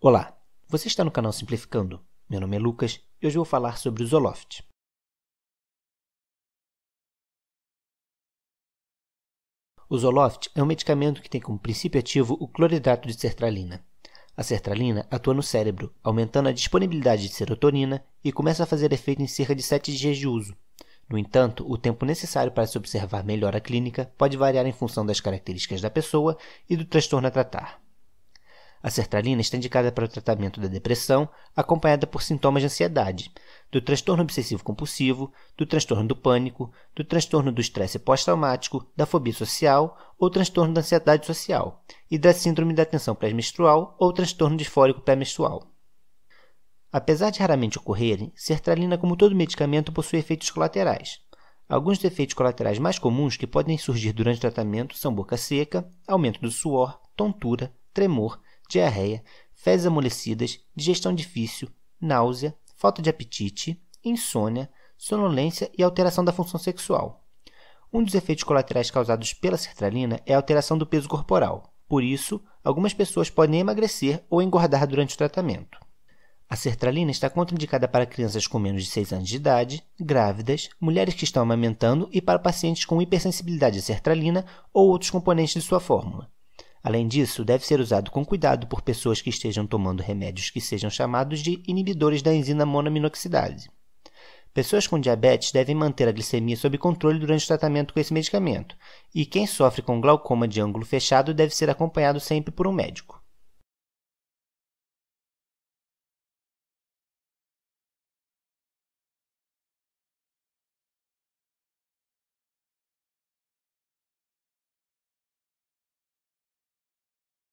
Olá, você está no canal Simplificando. Meu nome é Lucas e hoje vou falar sobre o Zoloft. O Zoloft é um medicamento que tem como princípio ativo o cloridrato de sertralina. A sertralina atua no cérebro, aumentando a disponibilidade de serotonina e começa a fazer efeito em cerca de 7 dias de uso. No entanto, o tempo necessário para se observar melhor a clínica pode variar em função das características da pessoa e do transtorno a tratar. A sertralina está indicada para o tratamento da depressão, acompanhada por sintomas de ansiedade, do transtorno obsessivo-compulsivo, do transtorno do pânico, do transtorno do estresse pós-traumático, da fobia social ou transtorno da ansiedade social, e da síndrome da tensão pré-menstrual ou transtorno disfórico pré-menstrual. Apesar de raramente ocorrerem, sertralina, como todo medicamento, possui efeitos colaterais. Alguns efeitos colaterais mais comuns que podem surgir durante o tratamento são boca seca, aumento do suor, tontura, tremor, diarreia, fezes amolecidas, digestão difícil, náusea, falta de apetite, insônia, sonolência e alteração da função sexual. Um dos efeitos colaterais causados pela sertralina é a alteração do peso corporal. Por isso, algumas pessoas podem emagrecer ou engordar durante o tratamento. A sertralina está contraindicada para crianças com menos de 6 anos de idade, grávidas, mulheres que estão amamentando e para pacientes com hipersensibilidade à sertralina ou outros componentes de sua fórmula. Além disso, deve ser usado com cuidado por pessoas que estejam tomando remédios que sejam chamados de inibidores da enzima monoaminoxidase. Pessoas com diabetes devem manter a glicemia sob controle durante o tratamento com esse medicamento, e quem sofre com glaucoma de ângulo fechado deve ser acompanhado sempre por um médico.